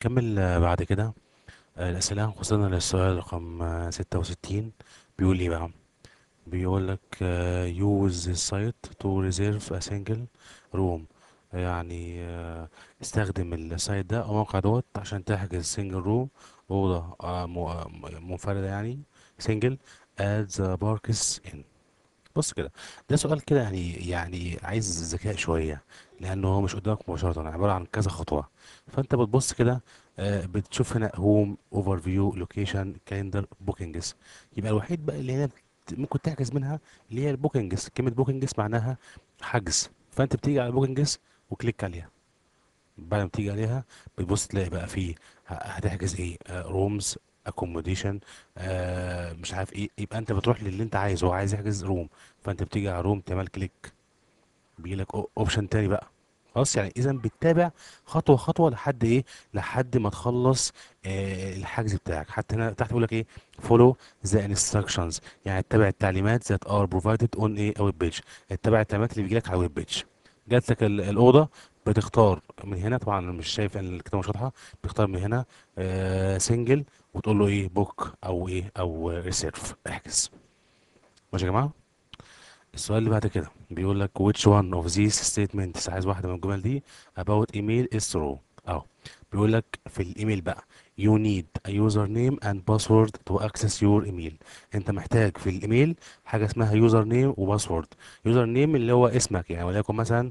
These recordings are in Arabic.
كمل بعد كده آه، الأسئلة وصلنا للسؤال رقم آه، 66 بيقول إيه بقى بيقول لك آه، use this site to reserve a single room يعني آه، استخدم السايت ده أو الموقع دوت عشان تحجز سنجل روم أوضة منفردة يعني سنجل at the Parks Inn بص كده ده سؤال كده يعني يعني عايز ذكاء شوية لأنه هو مش قدامك مباشرة عبارة عن كذا خطوة فأنت بتبص كده آه، بتشوف هنا هوم اوفر فيو لوكيشن كالندر بوكينجز يبقى الوحيد بقى اللي هنا ممكن تحجز منها اللي هي البوكينجز كلمة بوكينجز معناها حجز فأنت بتيجي على البوكينجز وكليك عليها بعد ما تيجي عليها بتبص تلاقي بقى فيه هتحجز ايه رومز آه، اكوموديشن آه مش عارف ايه يبقى انت بتروح للي انت عايزه هو عايز يحجز روم فانت بتيجي على روم تعمل كليك بيجي لك اوبشن تاني بقى خلاص يعني اذا بتتابع خطوه خطوه لحد ايه لحد ما تخلص آه الحجز بتاعك حتى هنا تحت بيقول لك ايه فولو ذا انستراكشنز يعني اتبع التعليمات ذات ار بروفايدد اون ايه او بيج اتبع التعليمات اللي بيجي لك على الويب بيج جات لك الاوضه بتختار من هنا طبعا انا مش شايف ان الكتابه مش واضحه بتختار من هنا سنجل آه، وتقول له ايه بوك او ايه او ريسيرف احجز ماشي يا جماعه السؤال اللي بعد كده بيقول لك which one of these statements عايز واحده من الجمل دي about email is true اهو بيقول لك في الايميل بقى you need a username and password to access your email انت محتاج في الايميل حاجه اسمها يوزر نيم وباسورد يوزر نيم اللي هو اسمك يعني وليكن مثلا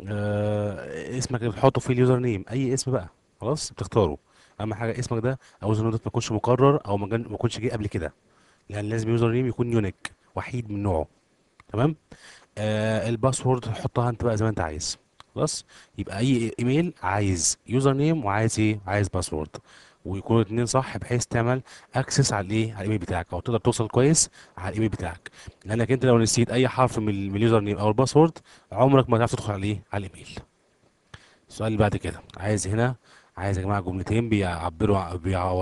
آه اسمك اللي بتحطه في اليوزر نيم اي اسم بقى خلاص بتختاره اهم حاجه اسمك ده عاوز نيم ما يكونش مكرر او ما يكونش جه قبل كده لان يعني لازم اليوزر نيم يكون يونيك وحيد من نوعه تمام آه الباسورد حطها انت بقى زي ما انت عايز خلاص يبقى اي ايميل عايز يوزر نيم وعايز ايه عايز باسورد ويكونوا الاثنين صح بحيث تعمل اكسس على الايه على الايميل بتاعك او تقدر توصل كويس على الايميل بتاعك لانك انت لو نسيت اي حرف من اليوزر نيم او الباسورد عمرك ما هتعرف تدخل عليه على الايميل السؤال اللي بعد كده عايز هنا عايز يا جماعه جملتين بيعبروا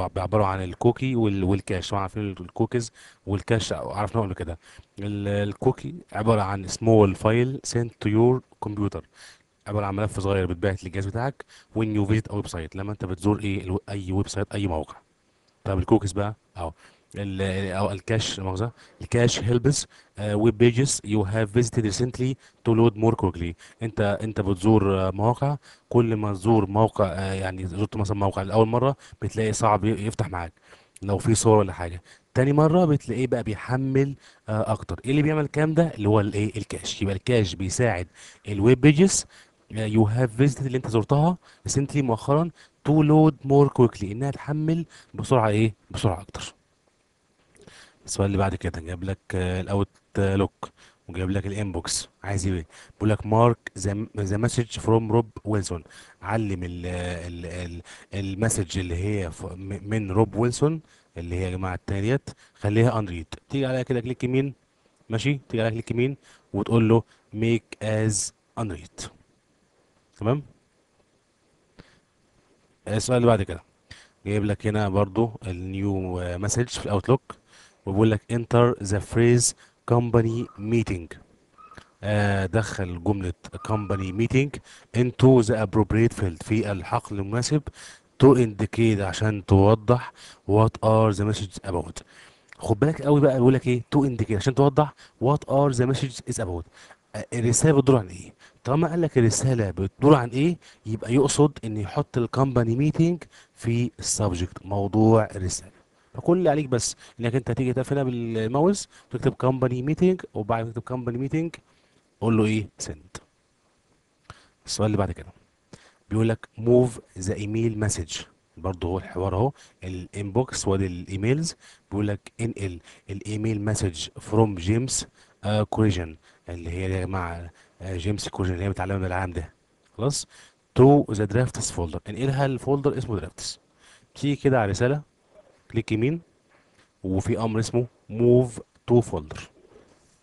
بيعبروا عن الكوكي والكاش طبعا عارفين الكوكيز والكاش عرفناه قبل كده الكوكي عباره عن سمول فايل سنت تو يور كمبيوتر عباره عن ملف صغير بتبعت للجهاز بتاعك وين يو فيزيت ويب سايت لما انت بتزور ايه الو- اي ويب سايت اي موقع طب الكوكيز بقى اهو ال- او الكاش مؤاخذه الكاش هيلبس ويب بيجز يو هاف فيزيتد ريسنتلي تو لود مور كويكلي انت انت بتزور آه، مواقع كل ما تزور موقع آه، يعني زرت مثلا موقع لاول مره بتلاقي صعب يفتح معاك لو في صور ولا حاجه تاني مره بتلاقيه بقى بيحمل آه، اكتر ايه اللي بيعمل الكلام ده اللي هو الايه الكاش يبقى الكاش بيساعد الويب بيجز يو هاف فيزت اللي انت زرتها ريسنتلي مؤخرا تو لود مور كويكلي انها تحمل بسرعه ايه بسرعه اكتر السؤال اللي بعد كده جاب لك الاوت لوك وجايب لك الانبوكس عايز ايه بيقول لك مارك ذا مسج فروم روب ويلسون علم ال المسج اللي هي من روب ويلسون اللي هي يا جماعه التانيه ديت خليها انريد تيجي عليها كده كليك يمين ماشي تيجي عليها كليك يمين وتقول له ميك از انريد تمام السؤال اللي بعد كده جايب لك هنا برضو النيو مسج في الاوتلوك وبيقول لك انتر ذا فريز كومباني ميتنج دخل جملة company meeting into the appropriate field في الحقل المناسب to indicate عشان توضح what are the messages about خد بالك قوي بقى بيقول لك ايه to indicate عشان توضح what are the messages is about الرساله بتدور عن ايه طالما قال لك الرساله بتدور عن ايه يبقى يقصد ان يحط الكومباني ميتنج في السبجكت موضوع الرساله فكل اللي عليك بس انك انت تيجي تقفل بالماوس تكتب كومباني ميتنج وبعد ما تكتب كومباني ميتنج قول له ايه سند السؤال اللي بعد كده بيقول لك موف ذا ايميل مسج برضه هو الحوار اهو الانبوكس وادي الايميلز بيقول لك انقل الايميل مسج فروم جيمس كوريجن اللي هي يا جماعه جيمس كوجن اللي هي متعلمه من العام ده خلاص تو ذا درافتس فولدر يعني انقلها إيه لفولدر اسمه درافتس تيجي كده على رساله كليك يمين وفي امر اسمه موف تو فولدر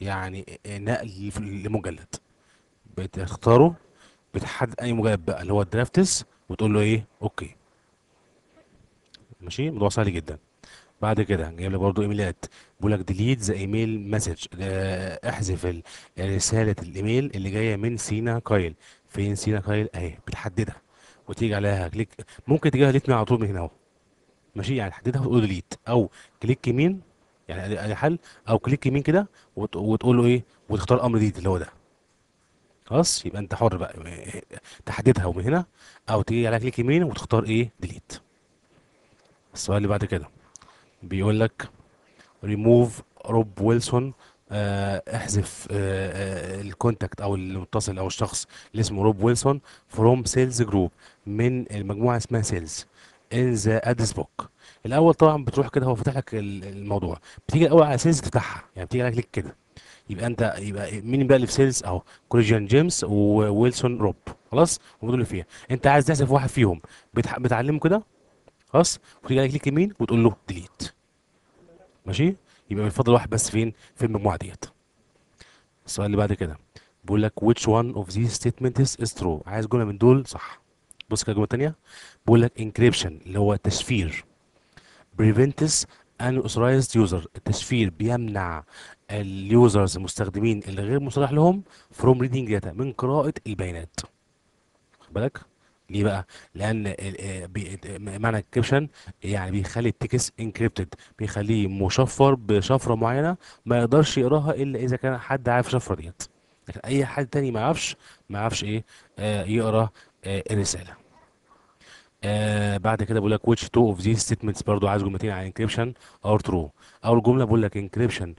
يعني نقل لمجلد بتختاره بتحدد اي مجلد بقى اللي هو الدرافتس وتقول له ايه اوكي ماشي الموضوع سهل جدا بعد كده جايب لك برضه ايميلات بيقول لك ديليت ذا ايميل مسج احذف رساله الايميل اللي جايه من سينا كايل فين سينا كايل اهي بتحددها وتيجي عليها كليك ممكن تجيها ديليت من على طول من هنا اهو ماشي يعني تحددها وتقول ديليت او كليك يمين يعني ادي حل او كليك يمين كده وتقول له ايه وتختار امر ديليت اللي هو ده خلاص يبقى انت حر بقى تحددها ومن هنا او تيجي عليها كليك يمين وتختار ايه ديليت السؤال اللي بعد كده بيقول لك ريموف روب ويلسون احذف آه، آه، الكونتاكت او المتصل او الشخص اللي اسمه روب ويلسون فروم سيلز جروب من المجموعه اسمها سيلز ان ذا ادس بوك الاول طبعا بتروح كده هو فاتح لك الموضوع بتيجي الاول على سيلز تفتحها يعني بتيجي لك كده يبقى انت يبقى مين بقى اللي في سيلز اهو كوليجيان جيمس وويلسون روب خلاص هم دول اللي فيها انت عايز تحذف واحد فيهم بتعلمه كده خلاص وتيجي على كليك يمين وتقول له ديليت ماشي يبقى من فضل واحد بس فين في المجموعه ديت السؤال اللي بعد كده بيقول لك which one of these statements is true عايز جمله من دول صح بص كده الجمله الثانيه بيقول لك encryption اللي هو تشفير prevents authorized user التشفير بيمنع اليوزرز المستخدمين اللي غير مصالح لهم from reading data من قراءه البيانات بالك ليه بقى؟ لأن آه، معنى الكريبشن يعني بيخلي التكست انكريبتد بيخليه مشفر بشفرة معينة ما يقدرش يقراها إلا إذا كان حد عارف الشفرة ديت لكن أي حد تاني ما يعرفش ما يعرفش إيه آه يقرا آه الرسالة آه بعد كده بقول لك which two of these statements برضو عايز جملتين عن encryption or true أول جملة بقول لك encryption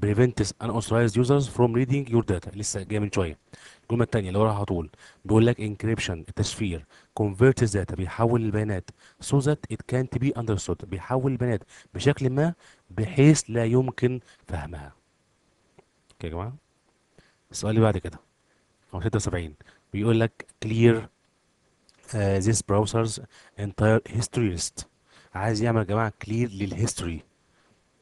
prevents unauthorized users from reading your data لسه جاي من شويه الجمله الثانيه اللي وراها على طول بيقول لك encryption التشفير converts data بيحول البيانات so that it can't be understood بيحول البيانات بشكل ما بحيث لا يمكن فهمها اوكي يا جماعه السؤال اللي بعد كده 76 بيقول لك clear uh, آه، this browser's entire history list عايز يعمل يا جماعه clear للهيستوري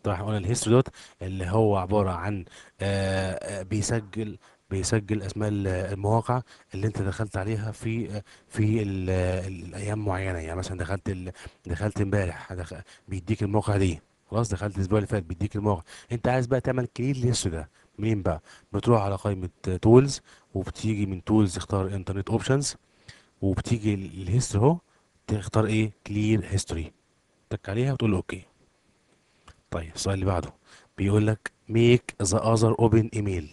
كنت اقول الهيستوري دوت اللي هو عباره عن آه، آه، بيسجل بيسجل اسماء المواقع اللي انت دخلت عليها في في الايام معينه يعني مثلا دخلت دخلت امبارح بيديك الموقع دي خلاص دخلت الاسبوع اللي فات بيديك الموقع انت عايز بقى تعمل كلير لسه ده منين بقى بتروح على قائمه تولز آه، وبتيجي من تولز تختار انترنت اوبشنز وبتيجي الهيستوري اهو تختار ايه كلير هيستوري تك عليها وتقول له اوكي طيب السؤال اللي بعده بيقول لك ميك ذا اذر اوبن ايميل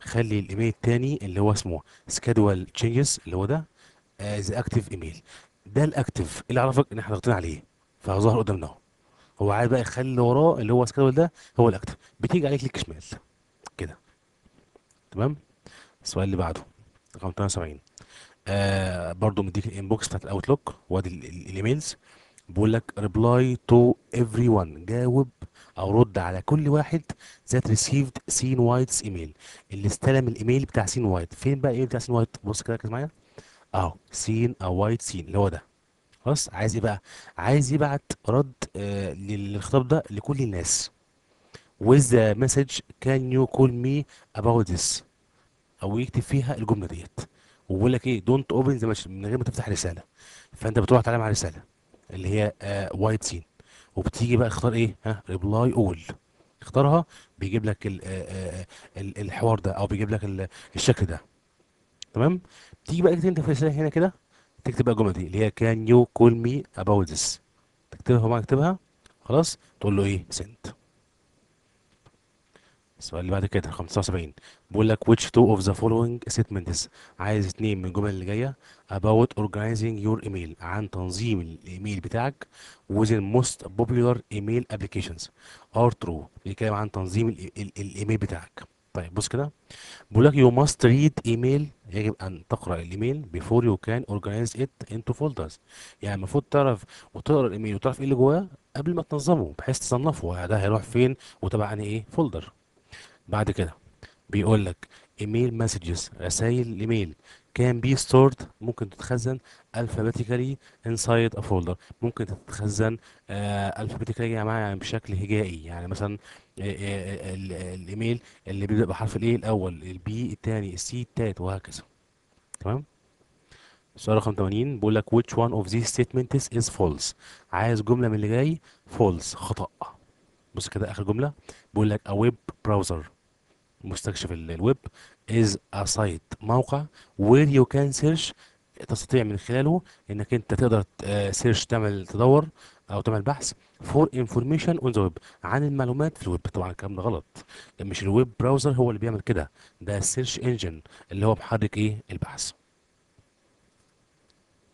خلي الايميل الثاني اللي هو اسمه سكادوال تشينجز اللي هو ده ذا اكتف ايميل ده الاكتف اللي عرفك ان احنا ضاغطين عليه فظهر قدامنا اهو هو عايز بقى يخلي اللي وراه اللي هو سكادول ده هو الاكتف بتيجي عليه كليك شمال كده تمام السؤال اللي بعده رقم 78 آه برضه مديك الانبوكس بتاعت الاوتلوك وادي الايميلز بيقول لك ريبلاي تو ايفري ون جاوب او رد على كل واحد ذات ريسيفد سين وايتس ايميل اللي استلم الايميل بتاع سين وايت فين بقى ايه بتاع سين وايت بص كده ركز معايا اهو سين او وايت سين اللي هو ده خلاص عايز ايه بقى عايز يبعت رد آه للخطاب ده لكل الناس with the message can you call me about this او يكتب فيها الجمله ديت وبيقول لك ايه دونت اوبن من غير ما تفتح رساله فانت بتروح تعلم على الرساله اللي هي وايت آه، سين وبتيجي بقى اختار ايه ها ريبلاي اول اختارها بيجيب لك الـ آه، آه، الـ الحوار ده او بيجيب لك الشكل ده تمام تيجي بقى انت في هنا كده تكتب بقى الجمله دي اللي هي كان يو كول مي اباوت ذس تكتبها وما تكتبها خلاص تقول له ايه سنت السؤال اللي بعد كده 75 بيقول لك which two of the following statements عايز اتنين من الجمل اللي جايه about organizing your email عن تنظيم الايميل بتاعك the most popular email applications are true بيتكلم عن تنظيم الايميل بتاعك طيب بص كده بيقول لك you must read email يجب ان تقرا الايميل before you can organize it into folders يعني المفروض تعرف وتقرا الايميل وتعرف ايه اللي جواه قبل ما تنظمه بحيث تصنفه يعني ده هيروح فين وتبع ايه فولدر بعد كده بيقول لك ايميل مسجز رسائل الايميل كان بي ستورد ممكن تتخزن الفابيتيكالي انسايد ا فولدر ممكن تتخزن الفابيتيكالي آه، يا جماعه يعني بشكل هجائي يعني مثلا آه، آه، الايميل اللي بيبدا بحرف الايه الاول البي الثاني السي الثالث وهكذا تمام سؤال رقم 80 بيقول لك which one of these statements is false عايز جمله من اللي جاي false خطأ بص كده اخر جمله بيقول لك a web browser مستكشف الويب is a site موقع where you can search تستطيع من خلاله انك انت تقدر سيرش آه، تعمل تدور او تعمل بحث فور انفورميشن اون ذا ويب عن المعلومات في الويب طبعا الكلام ده غلط مش الويب براوزر هو اللي بيعمل كده ده السيرش انجن اللي هو محرك ايه البحث